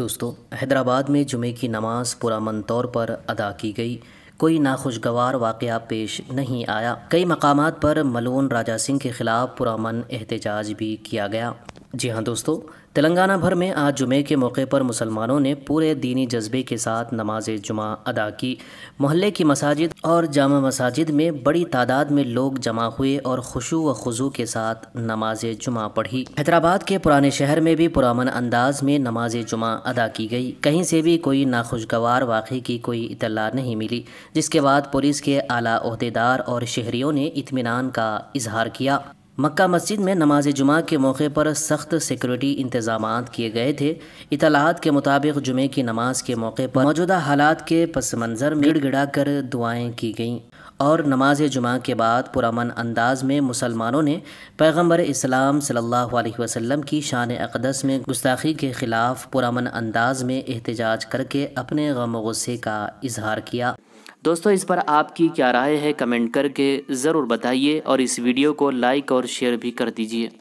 दोस्तों हैदराबाद में जुमे की नमाज़ पुरान तौर पर अदा की गई कोई नाखुशगवार वाक़ पेश नहीं आया कई मकाम पर मलोन राजा सिंह के ख़िलाफ़ पुरामन एहतजाज भी किया गया जी हाँ दोस्तों तेलंगाना भर में आज जुमे के मौके पर मुसलमानों ने पूरे दीनी जज्बे के साथ नमाज जुमा अदा की मोहल्ले की मसाजिद और जामा मसाजिद में बड़ी तादाद में लोग जमा हुए और खुशू व खुजू के साथ नमाज जुमा पढ़ी हैदराबाद के पुराने शहर में भी पुरान अंदाज में नमाज जुमा अदा की गई कहीं से भी कोई नाखुशगवार वाक़े की कोई इतला नहीं मिली जिसके बाद पुलिस के आला अहदेदार और शहरीों ने इतमान का इजहार किया मक्का मस्जिद में नमाज जुमा के मौके पर सख्त सिक्योरिटी इंतजाम किए गए थे इतलाहत के मुताबिक जुमे की नमाज के मौके पर मौजूदा हालात के पस मंज़र में गिड़गिड़ा कर दुआएँ की गईं और नमाज जुमा के बाद पुरान अंदाज में मुसलमानों ने पैगम्बर इस्लाम सल्लल्लाहु अलैहि वसल्लम की शान अकदस में गुस्ताखी के ख़िलाफ़ पुरान अंदाज में एहतजाज करके अपने गम गुस्से का इजहार किया दोस्तों इस पर आपकी क्या राय है कमेंट करके ज़रूर बताइए और इस वीडियो को लाइक और शेयर भी कर दीजिए